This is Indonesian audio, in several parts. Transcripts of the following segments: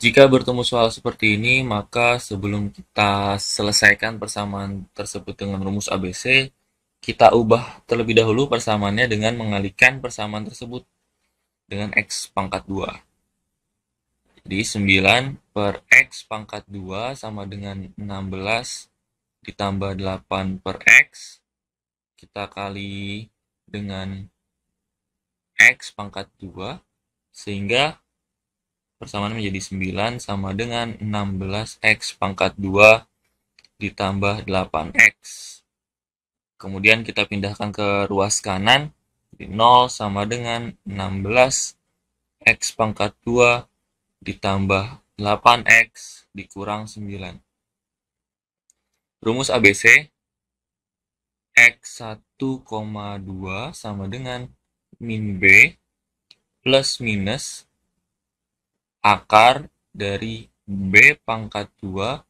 Jika bertemu soal seperti ini, maka sebelum kita selesaikan persamaan tersebut dengan rumus ABC, kita ubah terlebih dahulu persamaannya dengan mengalihkan persamaan tersebut dengan X pangkat 2. Jadi 9 per X pangkat 2 sama dengan 16 ditambah 8 per X. Kita kali dengan X pangkat 2 sehingga persamaan menjadi 9 sama dengan 16x pangkat 2 ditambah 8x. Kemudian kita pindahkan ke ruas kanan, 0 sama dengan 16x pangkat 2 ditambah 8x dikurang 9. Rumus ABC, x 1,2 sama dengan min b plus minus akar dari B pangkat 2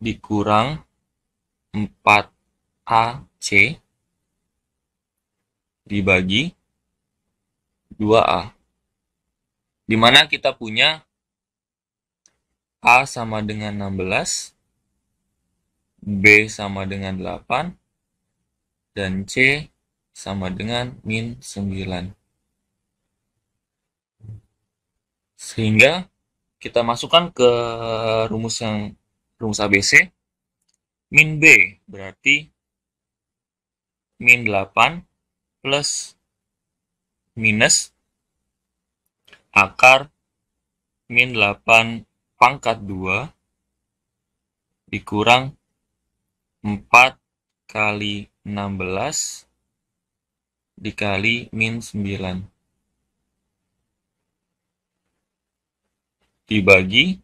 dikurang 4AC dibagi 2A. Dimana kita punya A sama dengan 16, B sama dengan 8, dan C sama dengan min 9. Sehingga kita masukkan ke rumus yang rumus ABC. Min B berarti min 8 plus minus akar min 8 pangkat 2 dikurang 4 kali 16 dikali min 9. dibagi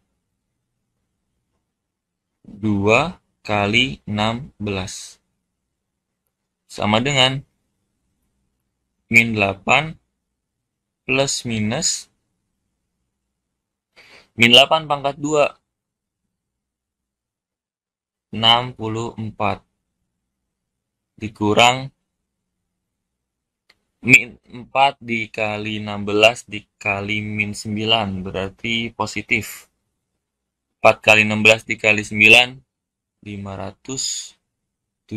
2 kali 16 sama dengan min 8 plus minus min 8 pangkat 2 64 dikurang min 4 dikali 16 dikali min 9 berarti positif 4 kali 16 dikali 9 576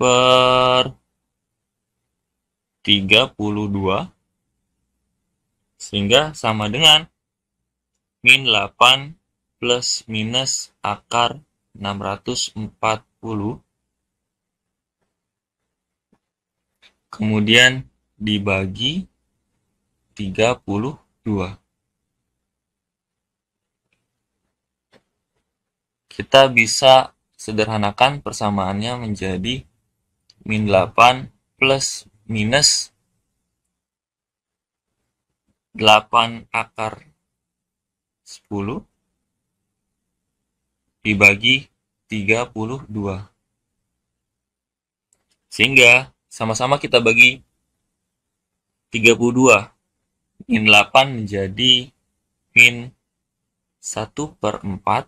per 32 sehingga sama dengan min 8 plus minus akar 640 kemudian dibagi 32 Kita bisa sederhanakan persamaannya menjadi min 8 plus minus 8 akar 10 dibagi 32. Sehingga sama-sama kita bagi 32. Min 8 menjadi min 1 per 4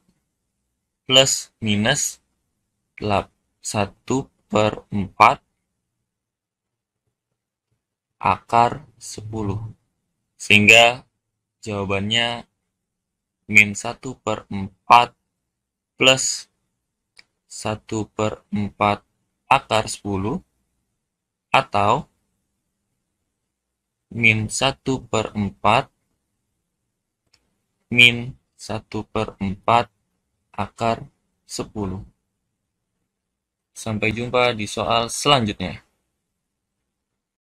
plus minus 1 per 4 akar 10. Sehingga jawabannya min 1 per 4 plus 1 per 4 akar 10 atau min 1 per 4 min 1 per 4 akar 10. Sampai jumpa di soal selanjutnya.